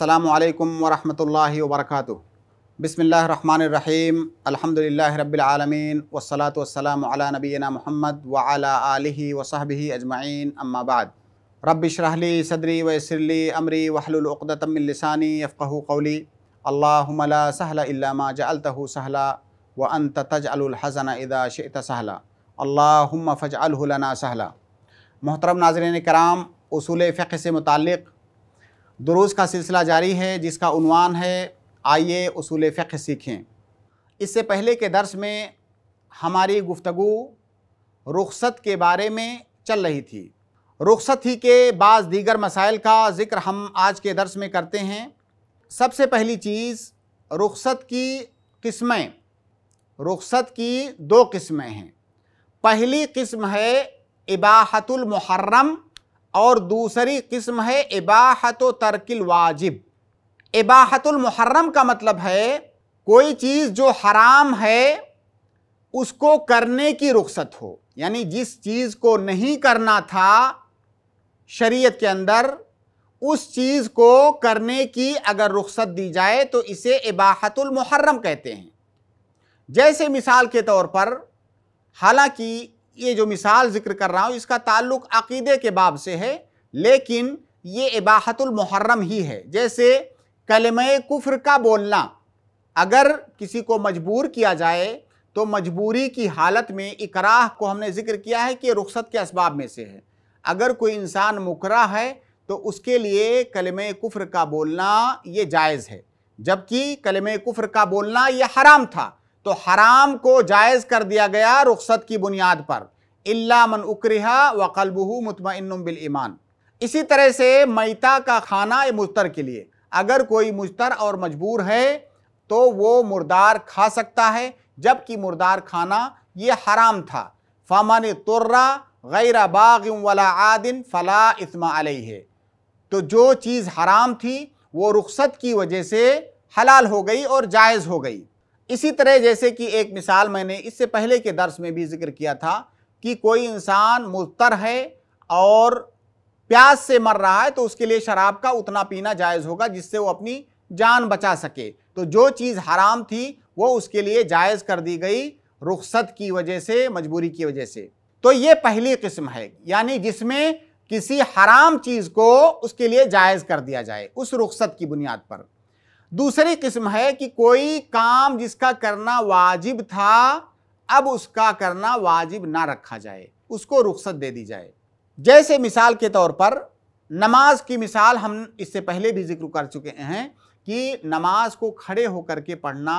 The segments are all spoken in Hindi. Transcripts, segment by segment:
السلام عليكم ورحمة الله وبركاته بسم الله الرحمن الرحيم الحمد لله رب العالمين والصلاة والسلام على نبينا محمد وعلى آله وصحبه أجمعين أما بعد رب اشرح لي صدري ويسر لي أمري واحلل عقدة من لساني يفقه قولي اللهم لا سهل إلا ما جعلته سهلا وأنت تجعل الحزن إذا شئت سهلا اللهم فاجعله لنا سهلا محترم ناظرین کرام اصول فقہ سے متعلق दुरूस का सिलसिला जारी है जिसका उनवान है आइए उसूल फ़िक्र सीखें इससे पहले के दर्स में हमारी गुफ्तगु रुखसत के बारे में चल रही थी रुखसत ही के बाद दीगर मसाइल का ज़िक्र हम आज के दर्स में करते हैं सबसे पहली चीज़ रुखसत की किस्में रुखसत की दो किस्में हैं पहली किस्म है इबाहतुल मुहर्रम और दूसरी किस्म है इबाहत तरकिल वाजिब इबाहतुलमहर्रम का मतलब है कोई चीज़ जो हराम है उसको करने की रुख्सत हो यानी जिस चीज़ को नहीं करना था शरीयत के अंदर उस चीज़ को करने की अगर रुख्सत दी जाए तो इसे इबाहतुलमहर्रम कहते हैं जैसे मिसाल के तौर पर हालांकि ये जो मिसाल जिक्र कर रहा हूँ इसका ताल्लुक अकीदे के बाब से है लेकिन ये इबाहतुलमहर्रम ही है जैसे कलम कुफ्र का बोलना अगर किसी को मजबूर किया जाए तो मजबूरी की हालत में इकराह को हमने जिक्र किया है कि रुखसत के इसबाब में से है अगर कोई इंसान मुकरा है तो उसके लिए कलम कुफ्र का बोलना ये जायज़ है जबकि कलम कुफ्र का बोलना ये हराम था तो हराम को जायज़ कर दिया गया रुखसत की बुनियाद पर इल्लामन उक्रिहा व कलबहू मुतमिन बिल ईमान इसी तरह से मैता का खाना मुस्तर के लिए अगर कोई मुस्तर और मजबूर है तो वो मुर्दार खा सकता है जबकि मुर्दार खाना ये हराम था फमन तुर्रा गैर बाग वला आदिन फ़ला इसमा अलई है तो जो चीज़ हराम थी वो रुखसत की वजह से हलाल हो गई और जायज़ हो गई इसी तरह जैसे कि एक मिसाल मैंने इससे पहले के दर्स में भी जिक्र किया था कि कोई इंसान मुस्तर है और प्यास से मर रहा है तो उसके लिए शराब का उतना पीना जायज़ होगा जिससे वो अपनी जान बचा सके तो जो चीज़ हराम थी वो उसके लिए जायज़ कर दी गई रुखसत की वजह से मजबूरी की वजह से तो ये पहली किस्म है यानी जिसमें किसी हराम चीज़ को उसके लिए जायज़ कर दिया जाए उस रुखसत की बुनियाद पर दूसरी किस्म है कि कोई काम जिसका करना वाजिब था अब उसका करना वाजिब ना रखा जाए उसको रुख्सत दे दी जाए जैसे मिसाल के तौर पर नमाज की मिसाल हम इससे पहले भी जिक्र कर चुके हैं कि नमाज को खड़े होकर के पढ़ना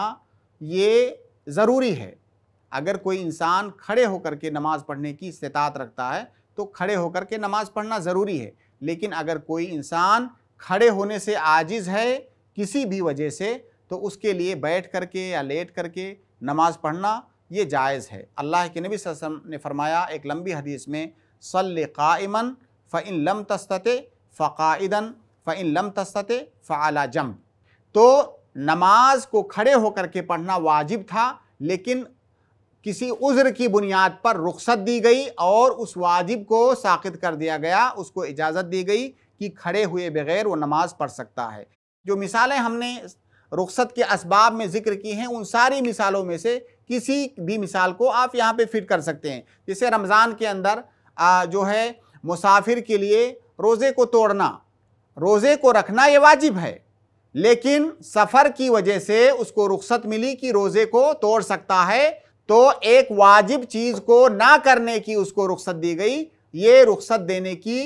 ये ज़रूरी है अगर कोई इंसान खड़े होकर के नमाज़ पढ़ने की इस्तात रखता है तो खड़े होकर के नमाज़ पढ़ना ज़रूरी है लेकिन अगर कोई इंसान खड़े होने से आजिज़ है किसी भी वजह से तो उसके लिए बैठ करके या लेट करके नमाज़ पढ़ना ये जायज़ है अल्लाह के नबी वसम ने फरमाया एक लंबी हदीस में सल कामन फ़िन लम तस्ते फ़ाइदन फ़िन लम तस्ते फ़ला जम तो नमाज को खड़े होकर के पढ़ना वाजिब था लेकिन किसी उज़्र की बुनियाद पर रुख्सत दी गई और उस वाजिब को साखित कर दिया गया उसको इजाज़त दी गई कि खड़े हुए बगैर वो नमाज पढ़ सकता है जो मिसालें हमने रुख्सत के इसबाब में ज़िक्र की हैं उन सारी मिसालों में से किसी भी मिसाल को आप यहाँ पे फिट कर सकते हैं जैसे रमज़ान के अंदर आ, जो है मुसाफिर के लिए रोज़े को तोड़ना रोज़े को रखना ये वाजिब है लेकिन सफ़र की वजह से उसको रुख्सत मिली कि रोज़े को तोड़ सकता है तो एक वाजिब चीज़ को ना करने की उसको रुख्सत दी गई ये रुख्सत देने की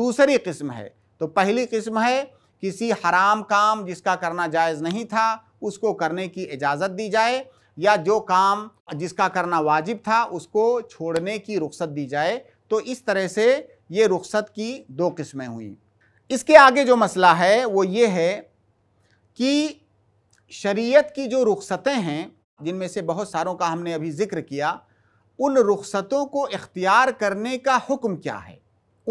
दूसरी किस्म है तो पहली किस्म है किसी हराम काम जिसका करना जायज़ नहीं था उसको करने की इजाज़त दी जाए या जो काम जिसका करना वाजिब था उसको छोड़ने की रुख्सत दी जाए तो इस तरह से ये रुख्सत की दो किस्में हुई इसके आगे जो मसला है वो ये है कि शरीयत की जो रुख्सतें हैं जिनमें से बहुत सारों का हमने अभी ज़िक्र किया उन रुख्सतों को इख्तियार करने का हुक्म क्या है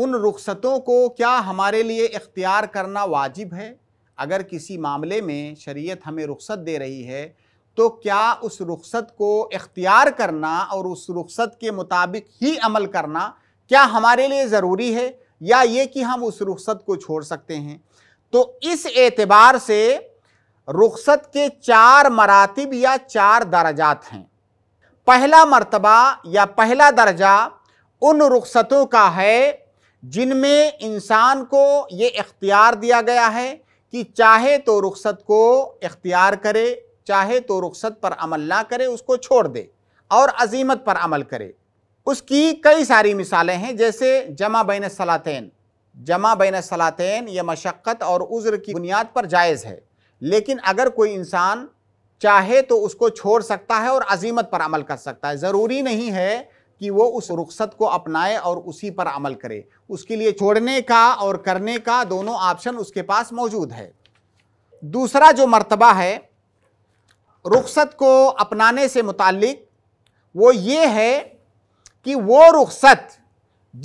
उन रुख्सतों को क्या हमारे लिए इख्तियार करना वाजिब है अगर किसी मामले में शरीयत हमें रुख्सत दे रही है तो क्या उस रुख्सत को इख्तियार करना और उस रुख्सत के मुताबिक ही अमल करना क्या हमारे लिए ज़रूरी है या ये कि हम उस रुख्सत को छोड़ सकते हैं तो इस एतबार से रुख्सत के चार मरातब या चार दर्जात हैं पहला मरतबा या पहला दर्जा उन रुख्सतों का है जिनमें इंसान को ये इख्तियार दिया गया है कि चाहे तो रुख्सत को इख्तियार करे चाहे तो रुखसत पर अमल ना करे उसको छोड़ दे और अजीमत पर अमल करे उसकी कई सारी मिसालें हैं जैसे जमा बैन सलातैन जमा बैन सलातैन यह मशक्क़त और उज़्र की बुनियाद पर जायज़ है लेकिन अगर कोई इंसान चाहे तो उसको छोड़ सकता है और अजीमत पर अमल कर सकता है ज़रूरी नहीं है कि वो उस रुखसत को अपनाए और उसी पर अमल करे उसके लिए छोड़ने का और करने का दोनों ऑप्शन उसके पास मौजूद है दूसरा जो मर्तबा है रुखसत को अपनाने से मुतालिक वो ये है कि वो रुखसत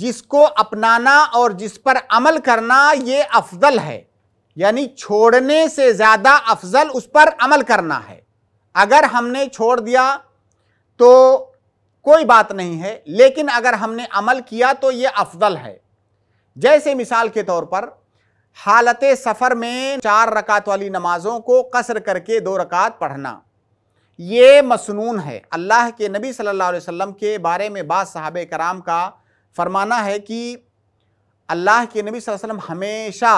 जिसको अपनाना और जिस पर अमल करना ये अफजल है यानी छोड़ने से ज़्यादा अफजल उस पर अमल करना है अगर हमने छोड़ दिया तो कोई बात नहीं है लेकिन अगर हमने अमल किया तो ये अफजल है जैसे मिसाल के तौर पर हालत सफ़र में चार रकात वाली नमाज़ों को कसर करके दो रकात पढ़ना ये मसनून है अल्लाह के नबी सल्लल्लाहु अलैहि वसल्लम के बारे में बाद साहब कराम का फरमाना है कि अल्लाह के नबी वसल्लम हमेशा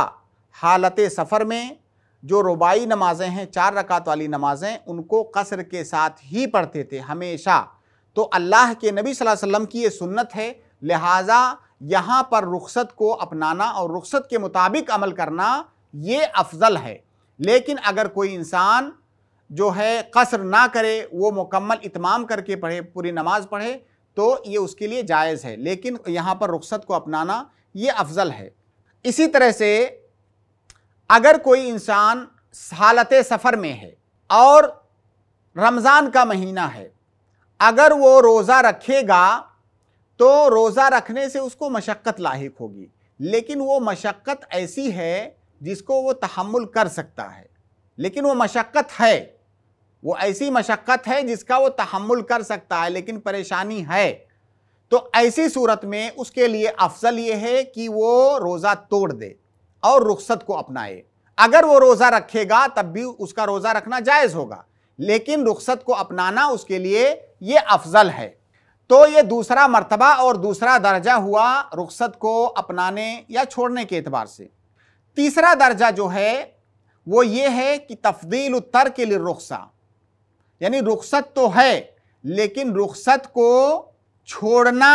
हालत सफ़र में जो रुबाई नमाज़ें हैं चार रकात वाली नमाज़ें उनको कसर के साथ ही पढ़ते थे हमेशा तो अल्लाह के नबी वसल्लम की ये सुन्नत है लिहाजा यहाँ पर रुखसत को अपनाना और रुखसत के मुताबिक अमल करना ये अफजल है लेकिन अगर कोई इंसान जो है कसर ना करे वो मुकम्मल इतमाम करके पढ़े पूरी नमाज पढ़े तो ये उसके लिए जायज़ है लेकिन यहाँ पर रुख्सत को अपनाना ये अफजल है इसी तरह से अगर कोई इंसान हालत सफ़र में है और रमज़ान का महीना है अगर वो रोज़ा रखेगा तो रोज़ा रखने से उसको मशक्क़त लाक होगी लेकिन वो मशक्क़त ऐसी है जिसको वो तहमुल कर सकता है लेकिन वो मशक्क़त है वो ऐसी मशक्क़त है जिसका वो तहमुल कर सकता है लेकिन परेशानी है तो ऐसी सूरत में उसके लिए अफजल ये है कि वो रोज़ा तोड़ दे और रुखसत को अपनाए अगर वो रोज़ा रखेगा तब भी उसका रोज़ा रखना जायज़ होगा लेकिन रुखसत को अपनाना उसके लिए ये अफजल है तो ये दूसरा मरतबा और दूसरा दर्जा हुआ रुखसत को अपनाने या छोड़ने के अतबार से तीसरा दर्जा जो है वो ये है कि तफदील तर के लिए रुखसा यानी रुखसत तो है लेकिन रुखसत को छोड़ना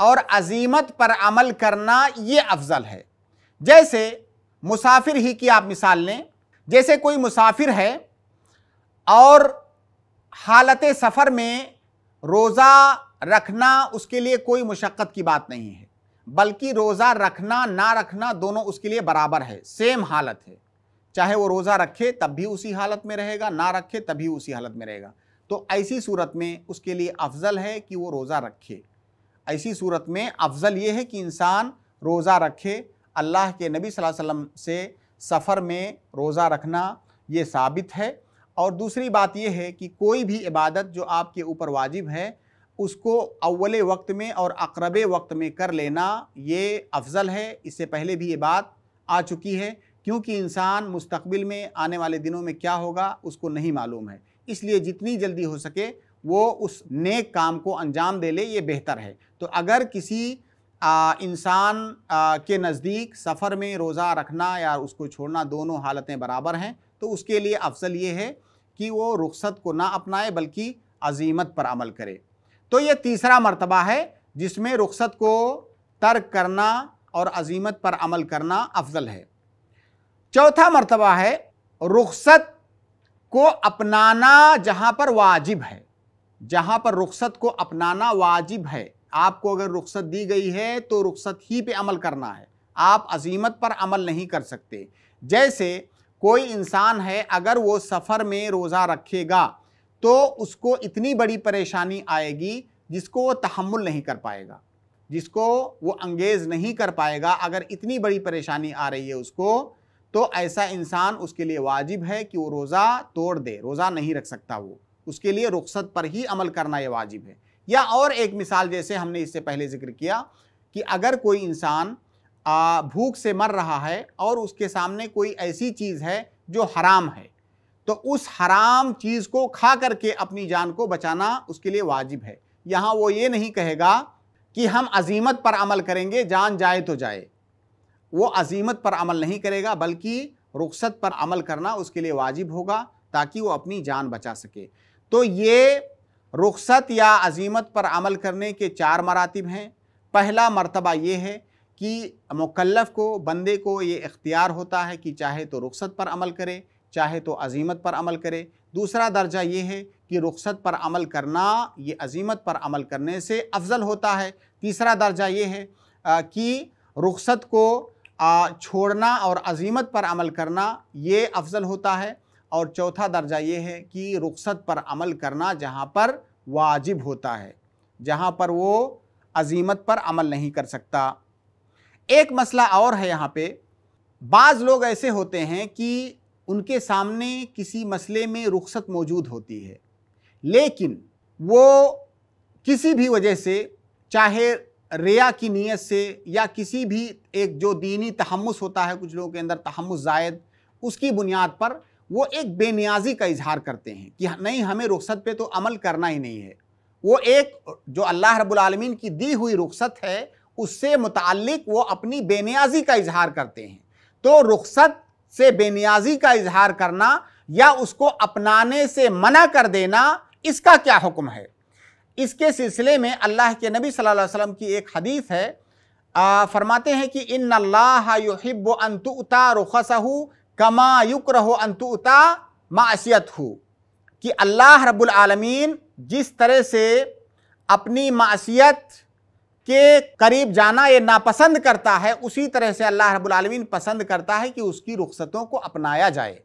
और अजीमत पर अमल करना ये अफजल है जैसे मुसाफिर ही की आप मिसाल लें जैसे कोई मुसाफिर है और हालत सफ़र में रोज़ा रखना उसके लिए कोई मशक्क़त की बात नहीं है बल्कि रोज़ा रखना ना रखना दोनों उसके लिए बराबर है सेम हालत है चाहे वो रोज़ा रखे तब भी उसी हालत में रहेगा ना रखे तभी उसी हालत में रहेगा तो ऐसी सूरत में उसके लिए अफजल है कि वो रोज़ा रखे ऐसी सूरत में अफजल ये है कि इंसान रोज़ा रखे अल्लाह के नबी वसल्लम से सफ़र में रोज़ा रखना ये साबित है और दूसरी बात यह है कि कोई भी इबादत जो आपके ऊपर वाजिब है उसको अव्वल वक्त में और अकरब वक्त में कर लेना ये अफजल है इससे पहले भी ये बात आ चुकी है क्योंकि इंसान मुस्तबिल में आने वाले दिनों में क्या होगा उसको नहीं मालूम है इसलिए जितनी जल्दी हो सके वो उस नेक काम को अंजाम दे ले ये बेहतर है तो अगर किसी इंसान के नज़दीक सफ़र में रोज़ा रखना या उसको छोड़ना दोनों हालतें बराबर हैं तो उसके लिए अफज़ल ये है कि वो रुखसत को ना अपनाए बल्कि अजीमत पर अमल करे तो ये तीसरा मरतबा है जिसमें रुखसत को तर्क करना और अजीमत पर अमल करना अफजल है चौथा मरतबा है रुखसत को अपनाना जहाँ पर वाजिब है जहाँ पर रुखसत को अपनाना वाजिब है आपको अगर रुखसत दी गई है तो रुखसत ही पे अमल करना है आप अजीमत पर अमल नहीं कर सकते जैसे कोई इंसान है अगर वो सफ़र में रोज़ा रखेगा तो उसको इतनी बड़ी परेशानी आएगी जिसको वो तहमुल नहीं कर पाएगा जिसको वो अंगेज़ नहीं कर पाएगा अगर इतनी बड़ी परेशानी आ रही है उसको तो ऐसा इंसान उसके लिए वाजिब है कि वो रोज़ा तोड़ दे रोज़ा नहीं रख सकता वो उसके लिए रुख्सत पर ही अमल करना ये वाजिब है या और एक मिसाल जैसे हमने इससे पहले जिक्र किया कि अगर कोई इंसान भूख से मर रहा है और उसके सामने कोई ऐसी चीज़ है जो हराम है तो उस हराम चीज़ को खा करके अपनी जान को बचाना उसके लिए वाजिब है यहाँ वो ये नहीं कहेगा कि हम अजीमत पर अमल करेंगे जान जाए तो जाए वो अजीमत पर अमल नहीं करेगा बल्कि रुखसत पर अमल करना उसके लिए वाजिब होगा ताकि वो अपनी जान बचा सके तो ये रुखसत या अजीमत पर अमल करने के चार मरातब हैं पहला मरतबा ये है कि मुकलफ़ को बंदे को ये इख्तियार होता है कि चाहे तो रुखसत पर अमल करे चाहे तो अजीमत पर अमल करे दूसरा दर्जा ये है कि रुखसत पर अमल करना ये अजीमत पर अमल करने से अफजल होता है तीसरा दर्जा ये है कि रुखसत को छोड़ना और अजीमत पर अमल करना ये अफजल होता है और चौथा दर्जा ये है कि रुखसत पर अमल करना जहाँ पर वाजिब होता है जहाँ पर वो अजीमत पर अमल नहीं कर सकता एक मसला और है यहाँ पे बाज़ लोग ऐसे होते हैं कि उनके सामने किसी मसले में रुखसत मौजूद होती है लेकिन वो किसी भी वजह से चाहे रिया की नीयत से या किसी भी एक जो दीनी तहमुस होता है कुछ लोगों के अंदर तहमुस जायद उसकी बुनियाद पर वो एक बेनियाजी का इजहार करते हैं कि नहीं हमें रुख्सत पे तो अमल करना ही नहीं है वो एक जो अल्लाह रबालमीन की दी हुई रुख्सत है उससे मुतक वो अपनी बेनियाजी का इजहार करते हैं तो रुख्सत से बेनियाजी का इजहार करना या उसको अपनाने से मना कर देना इसका क्या हुक्म है इसके सिलसिले में अल्लाह के नबी सल्लल्लाहु अलैहि वसल्लम की एक हदीस है आ, फरमाते हैं कि इन अल्लाब अंतु उता रुखसहू कमा युक रहो अंतु उता मासीत हो कि अल्लाह रब्बुल आलमीन जिस तरह से अपनी मासीत के करीब जाना ये नापसंद करता है उसी तरह से अल्लाह रब्बुल आलमीन पसंद करता है कि उसकी रुखसतों को अपनाया जाए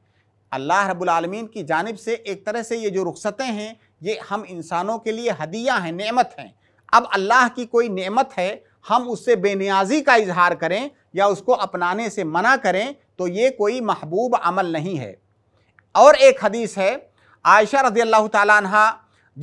अल्लाह रब्बुल आलमीन की जानब से एक तरह से ये जो रुखसतें हैं ये हम इंसानों के लिए हदिया हैं नेमत हैं अब अल्लाह की कोई नेमत है हम उससे बेनियाजी का इजहार करें या उसको अपनाने से मना करें तो ये कोई महबूब अमल नहीं है और एक हदीस है आयशा रजी अल्लाह तहा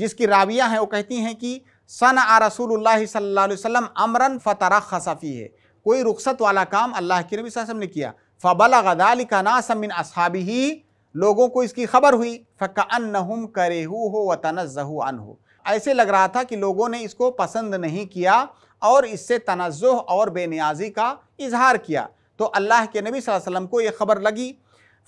जिसकी राबिया हैं वो कहती हैं कि सन आ रसूल सल्लम अमरन फ़तरा खसफ़ी है कोई रुखसत वाला काम अल्लाह के नबी वसम ने किया फ़बल गदाल का असाबी ही लोगों को इसकी खबर हुई फ़का अन करेहू हो व तनज़ू अन हो ऐसे लग रहा था कि लोगों ने इसको पसंद नहीं किया और इससे तनज़ु और बेनियाजी का इजहार किया तो अल्लाह के नबी वसल्लम को ये खबर लगी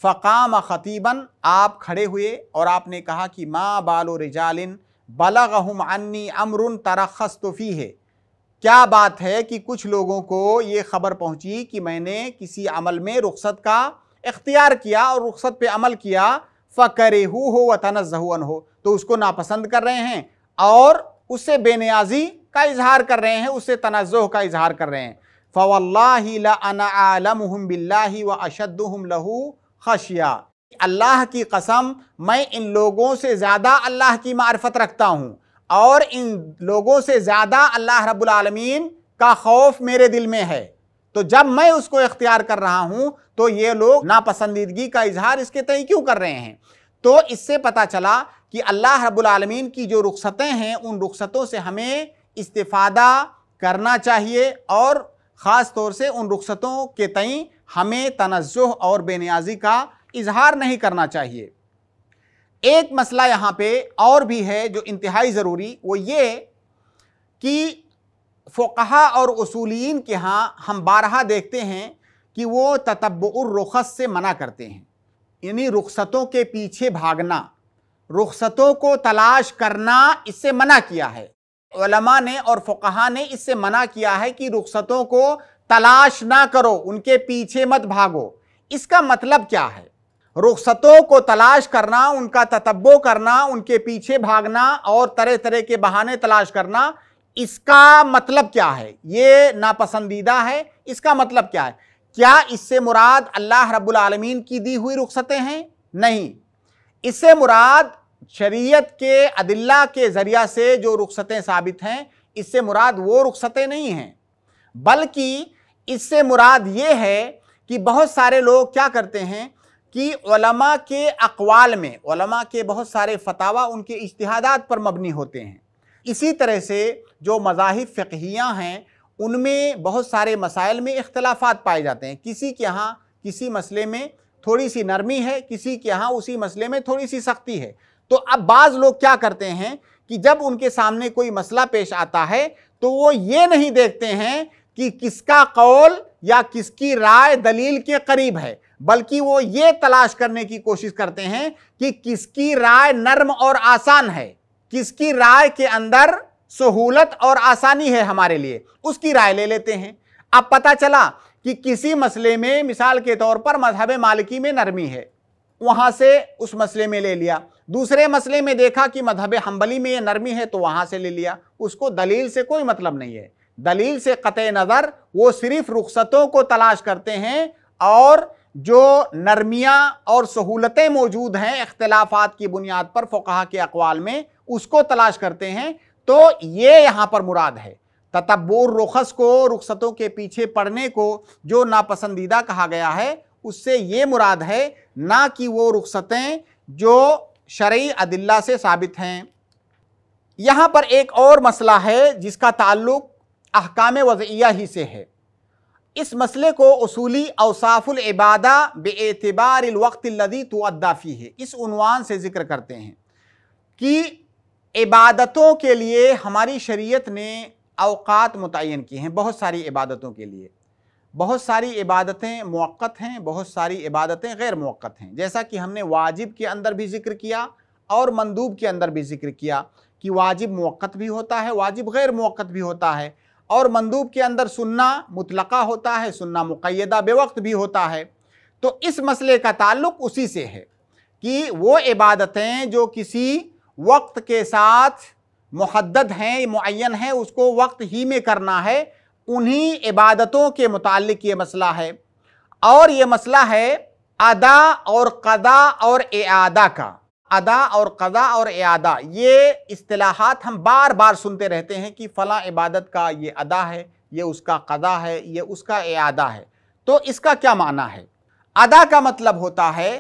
फ़काम ख़तीबन आप खड़े हुए और आपने कहा कि माँ बालो रिजालिन बलगहम अन्नी अमरुन तरखस्तफ़ी है क्या बात है कि कुछ लोगों को ये खबर पहुंची कि मैंने किसी अमल में रुखसत का इख्तियार किया और रुखसत पे अमल किया फ़करे हो व तनजहन हो तो उसको नापसंद कर रहे हैं और उससे बेनियाजी का इजहार कर रहे हैं उससे तनज़ का इजहार कर रहे हैं फ़वल्लाम बिल्ला व अशद लहू खशिया अल्लाह की कसम मैं इन लोगों से ज़्यादा अल्लाह की मार्फत रखता हूँ और इन लोगों से ज़्यादा अल्लाह रब्बुल का खौफ मेरे दिल में है तो जब मैं उसको इख्तियार कर रहा हूं तो ये लोग नापसंदीदगी का इजहार इसके तय क्यों कर रहे हैं तो इससे पता चला कि अल्लाह रबालमीन की जो रुखसतें हैं उन रुखसतों से हमें इस्तादा करना चाहिए और ख़ास तौर से उन रुखसतों के तय हमें तनज़ और बेनियाजी का इजहार नहीं करना चाहिए एक मसला यहाँ पे और भी है जो इंतहाई ज़रूरी वो ये कि फोकहा और उसूलिन के यहाँ हम बारहा देखते हैं कि वो ततब्बुरुखस से मना करते हैं यानी रुखसतों के पीछे भागना रुखसतों को तलाश करना इससे मना किया है उलमा ने और फ़ुकहा ने इससे मना किया है कि रुखसतों को तलाश ना करो उनके पीछे मत भागो इसका मतलब क्या है रुखसतों को तलाश करना उनका ततब्बो करना उनके पीछे भागना और तरह तरह के बहाने तलाश करना इसका मतलब क्या है ये नापसंदीदा है इसका मतलब क्या है क्या इससे मुराद अल्लाह रब्बुल आलमीन की दी हुई रुखसतें हैं नहीं इससे मुराद शरीयत के अदिल्ला के ज़रिया से जो रुखसतें साबित हैं इससे मुराद वो रुखसतें नहीं हैं बल्कि इससे मुराद ये है कि बहुत सारे लोग क्या करते हैं कि ओलमा के अकवाल में के बहुत सारे फतावा उनके इश्तहादात पर मबनी होते हैं इसी तरह से जो मजाहब फ़िकियाँ हैं उनमें बहुत सारे मसाइल में इख्तलाफात पाए जाते हैं किसी के यहाँ किसी मसले में थोड़ी सी नरमी है किसी के यहाँ उसी मसले में थोड़ी सी सख्ती है तो अब बाज़ लोग क्या करते हैं कि जब उनके सामने कोई मसला पेश आता है तो वो ये नहीं देखते हैं कि किसका कौल या किसकी राय दलील के करीब है बल्कि वो ये तलाश करने की कोशिश करते हैं कि किसकी राय नर्म और आसान है किसकी राय के अंदर सहूलत और आसानी है हमारे लिए उसकी राय ले लेते हैं अब पता चला कि किसी मसले में मिसाल के तौर पर मजहब मालिकी में नरमी है वहाँ से उस मसले में ले लिया दूसरे मसले में देखा कि मजहब हम्बली में ये नरमी है तो वहाँ से ले लिया उसको दलील से कोई मतलब नहीं है दलील से कत नज़र वो सिर्फ रुखसतों को तलाश करते हैं और जो नरमियाँ और सहूलतें मौजूद हैं इख्तलाफात की बुनियाद पर फ़ुकाहा के अकवाल में उसको तलाश करते हैं तो ये यहां पर मुराद है ततबोर रुखस को रुखसतों के पीछे पढ़ने को जो नापसंदीदा कहा गया है उससे ये मुराद है ना कि वो रुखसतें जो शर्य अदिल्ला से साबित हैं यहाँ पर एक और मसला है जिसका ताल्लुक अहकाम वज़िया ही से है इस मसले को असूली अवसाफुल इबादा बेतबार वक्त लदी तो अद्दाफ़ी है इस से ज़िक्र करते हैं कि इबादतों के लिए हमारी शरीयत ने अवकात मुतन किए हैं बहुत सारी इबादतों के लिए बहुत सारी इबादतें मौक़त हैं बहुत सारी इबादतें गैर मौक़त हैं जैसा कि हमने वाजिब के अंदर भी जिक्र किया और मंदूब के अंदर भी जिक्र किया कि वाजिब मौक़त भी होता है वाजिब गैर मौक़त भी होता है और मंदूब के अंदर सुनना मुतलका होता है सुनना मुकैदा बेवक्त भी होता है तो इस मसले का ताल्लुक उसी से है कि वो इबादतें जो किसी वक्त के साथ मुहदद हैं मुन हैं उसको वक्त ही में करना है उन्हीं इबादतों के मुतालिक ये मसला है और ये मसला है अदा और कदा और एदा का अदा और कदा और एदा ये असलाहत हम बार बार सुनते रहते हैं कि फ़लाँ इबादत का ये अदा है ये उसका कदा है ये उसका एदा है तो इसका क्या माना है अदा का मतलब होता है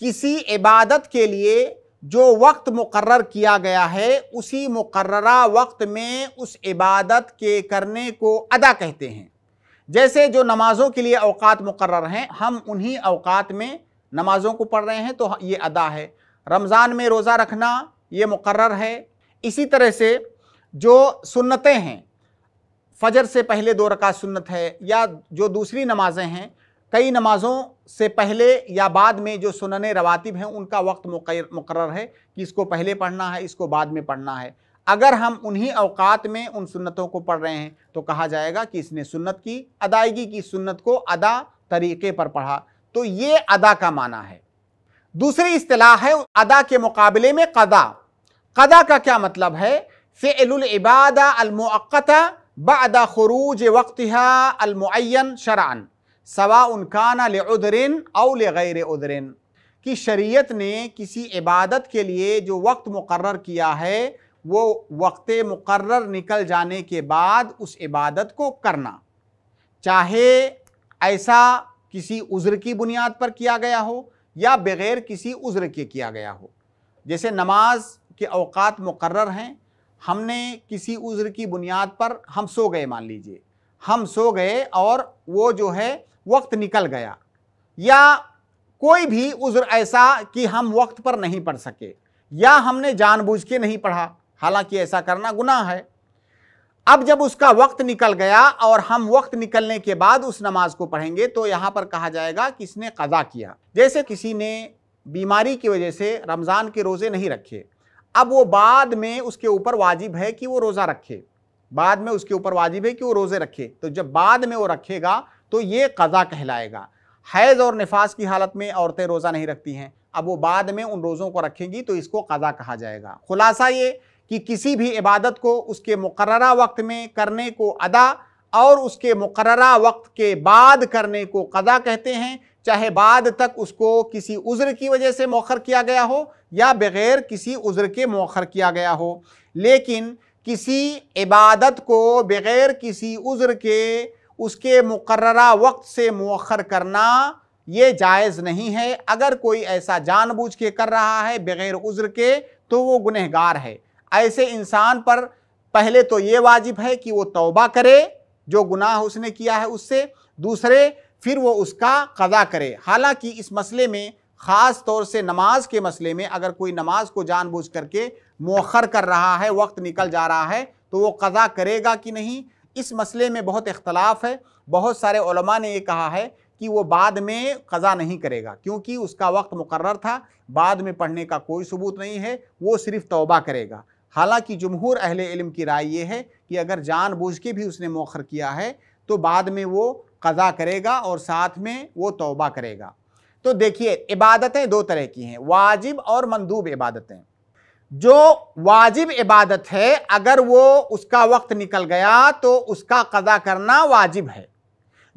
किसी इबादत के लिए जो वक्त मुकर्र किया गया है उसी मुकर्रा वक्त में उस इबादत के करने को अदा कहते हैं जैसे जो नमाज़ों के लिए अवकात मुकर्र हैं हम उन्हीं अवकात में नमाज़ों को पढ़ रहे हैं तो ये अदा है रमज़ान में रोज़ा रखना ये मुकर्र है इसी तरह से जो सुन्नतें हैं फजर से पहले दो रका सुन्नत है या जो दूसरी नमाज़ें हैं कई नमाज़ों से पहले या बाद में जो सुनन रवातिब हैं उनका वक्त मुकर है कि इसको पहले पढ़ना है इसको बाद में पढ़ना है अगर हम उन्हीं अवकात में उन सुन्नतों को पढ़ रहे हैं तो कहा जाएगा कि इसने सुन्नत की अदायगी की सुन्नत को अदा तरीके पर पढ़ा तो ये अदा का माना है दूसरी अतलाह है अदा के मुकाबले में कदा कदा का क्या मतलब है फ़ेलबादा अलमक्ता बदा खरूज वक्तहा अलमुन शरान सवा उनकाना लदरिन अवल गैर उदरिन कि शरीयत ने किसी इबादत के लिए जो वक्त मुकर किया है वो वक्त मुकर निकल जाने के बाद उस इबादत को करना चाहे ऐसा किसी उज़्र की बुनियाद पर किया गया हो या बग़ैर किसी उज़्र के किया गया हो जैसे नमाज के अवकात मुकर हैं हमने किसी उज़्र की बुनियाद पर हम सो गए मान लीजिए हम सो गए और वो जो है वक्त निकल गया या कोई भी उज्र ऐसा कि हम वक्त पर नहीं पढ़ सके या हमने जानबूझ के नहीं पढ़ा हालांकि ऐसा करना गुनाह है अब जब उसका वक्त निकल गया और हम वक्त निकलने के बाद उस नमाज को पढ़ेंगे तो यहाँ पर कहा जाएगा कि इसने क़दा किया जैसे किसी ने बीमारी की वजह से रमज़ान के रोज़े नहीं रखे अब वो बाद में उसके ऊपर वाजिब है कि वो रोज़ा रखे बाद में उसके ऊपर वाजिब है कि वो रोज़े रखे तो जब बाद में वो रखेगा तो ये कज़ा कहलाएगा हैज़ और नफास की हालत में औरतें रोज़ा नहीं रखती हैं अब वो बाद में उन रोज़ों को रखेंगी तो इसको कज़ा कहा जाएगा खुलासा ये कि किसी भी इबादत को उसके मुकर्रा वक्त में करने को अदा और उसके मुकर्रा वक्त के बाद करने को कज़ा कहते हैं चाहे बाद तक उसको किसी उज़्र की वजह से मौखर किया गया हो या बग़ैर किसी उज़्र के मौखर किया गया हो लेकिन किसी इबादत को बग़ैर किसी उज़्र के उसके मुकर वक्त से मौखर करना ये जायज़ नहीं है अगर कोई ऐसा जानबूझ के कर रहा है बग़ैर उज्र के तो वो गुनहगार है ऐसे इंसान पर पहले तो ये वाजिब है कि वो तौबा करे जो गुनाह उसने किया है उससे दूसरे फिर वो उसका क़दा करे हालांकि इस मसले में ख़ास तौर से नमाज के मसले में अगर कोई नमाज को जानबूझ करके मौखर कर रहा है वक्त निकल जा रहा है तो वो क़दा करेगा कि नहीं इस मसले में बहुत इख्तलाफ है बहुत सारे ने यह कहा है कि वो बाद में कज़ा नहीं करेगा क्योंकि उसका वक्त मुकर था बाद में पढ़ने का कोई सबूत नहीं है वो सिर्फ तोबा करेगा हालांकि जमहूर अहल इल्म की राय ये है कि अगर जानबूझ के भी उसने मौखर किया है तो बाद में वो कज़ा करेगा और साथ में वो तोबा करेगा तो देखिए इबादतें दो तरह की हैं वाजिब और मंदूब इबादतें जो वाजिब इबादत है अगर वो उसका वक्त निकल गया तो उसका कदा करना वाजिब है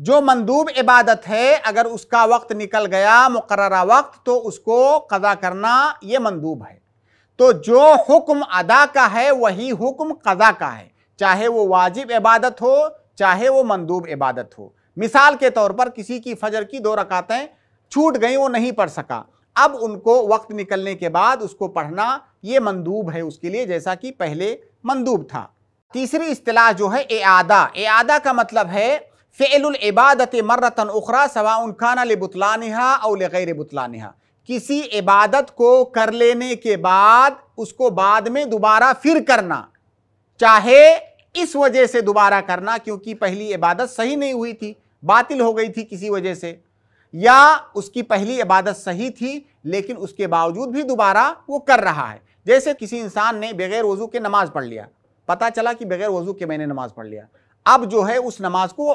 जो मंदूब इबादत है अगर उसका वक्त निकल गया मुकर वक्त तो उसको कदा करना ये मंदूब है तो जो हुक्म अदा का है वही हुक्म कदा का है चाहे वो वाजिब इबादत हो चाहे वो मंदूब इबादत हो मिसाल के तौर पर किसी की फजर की दो रकातें छूट गई वो नहीं पढ़ सका अब उनको वक्त निकलने के बाद उसको पढ़ना ये मंदूब है उसके लिए जैसा कि पहले मंदूब था तीसरी अतलाह जो है ए आदा ए आदा का मतलब है फ़ेल इबादत मर्रतन उखरा सवा उनखाना लबुतलानहा और गैर बुतलानहा किसी इबादत को कर लेने के बाद उसको बाद में दोबारा फिर करना चाहे इस वजह से दोबारा करना क्योंकि पहली इबादत सही नहीं हुई थी बातिल हो गई थी किसी वजह से या उसकी पहली इबादत सही थी लेकिन उसके बावजूद भी दोबारा वो कर रहा है जैसे किसी इंसान ने बगैर वज़ू के नमाज पढ़ लिया पता चला कि बगैर वज़ू के मैंने नमाज पढ़ लिया अब जो है उस नमाज को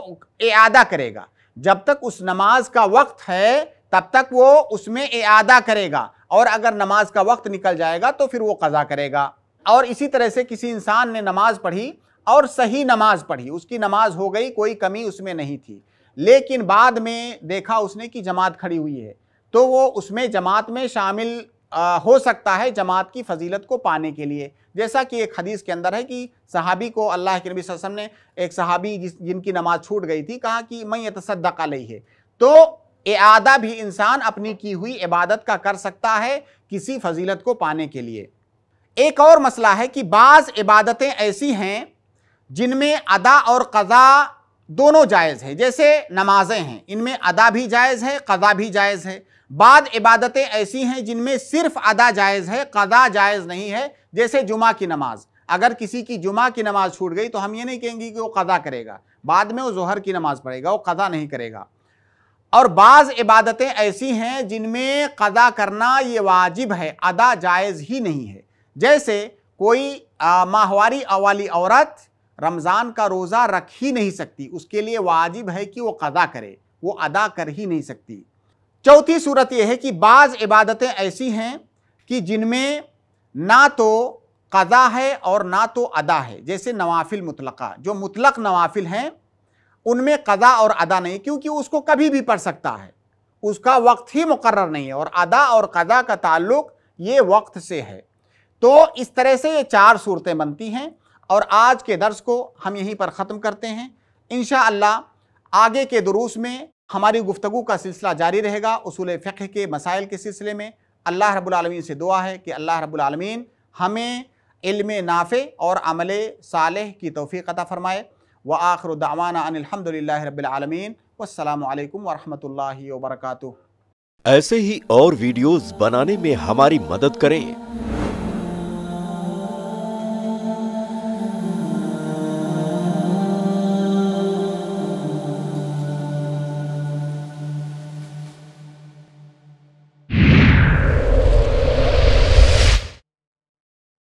अदा करेगा जब तक उस नमाज का वक्त है तब तक वो उसमें अदा करेगा और अगर नमाज का वक्त निकल जाएगा तो फिर वो कज़ा करेगा और इसी तरह से किसी इंसान ने नमाज पढ़ी और सही नमाज पढ़ी उसकी नमाज हो गई कोई कमी उसमें नहीं थी लेकिन बाद में देखा उसने कि जमात खड़ी हुई है तो वो उसमें जमात में शामिल आ, हो सकता है जमात की फजीलत को पाने के लिए जैसा कि एक हदीस के अंदर है कि सहाबी को अल्लाह के नबी वसम ने एक सहाबी जिस जिनकी नमाज छूट गई थी कहा कि मैं तसदक लई है तो आदा भी इंसान अपनी की हुई इबादत का कर सकता है किसी फजीलत को पाने के लिए एक और मसला है कि बाज़ इबादतें ऐसी हैं जिनमें अदा और कज़ा दोनों जायज़ हैं जैसे नमाजें हैं इनमें अदा भी जायज़ है कदा भी जायज़ है बाद इबादतें ऐसी हैं जिनमें सिर्फ अदा जायज़ है कदा जायज़ नहीं है जैसे जुमा की नमाज अगर किसी की जुमा की नमाज छूट गई तो हम ये नहीं कहेंगे कि वो कदा करेगा बाद में वो जहर की नमाज पढ़ेगा वो कदा नहीं करेगा और बाज़ इबादतें ऐसी हैं जिनमें कदा करना ये वाजिब है अदा जायज़ ही नहीं है जैसे कोई माहवारी अवाली औरत रमज़ान का रोज़ा रख ही नहीं सकती उसके लिए वाजिब है कि वो कदा करे वो अदा कर ही नहीं सकती चौथी सूरत यह है कि बाज़ इबादतें ऐसी हैं कि जिनमें ना तो कदा है और ना तो अदा है जैसे नवाफिल मुतलका जो मुतलक नवाफिल हैं उनमें कदा और अदा नहीं क्योंकि उसको कभी भी पढ़ सकता है उसका वक्त ही मुकर नहीं है और अदा और कदा का ताल्लुक ये वक्त से है तो इस तरह से ये चार सूरतें बनती हैं और आज के दर्स को हम यहीं पर ख़त्म करते हैं इन आगे के दुरूस में हमारी गुफ्तु का सिलसिला जारी रहेगा उसूल फ़िक के मसाइल के सिलसिले में अल्लाह रबालमीन से दुआ है कि अल्लाह रब्लमीन हमें इल्म नाफ़े और अमल साल की तोफ़ी अता फ़रमाए व आखर दावाना अनिलहमदिल्ला रबालमीन वालकम वरहमल वर्का ऐसे ही और वीडियोज़ बनाने में हमारी मदद करें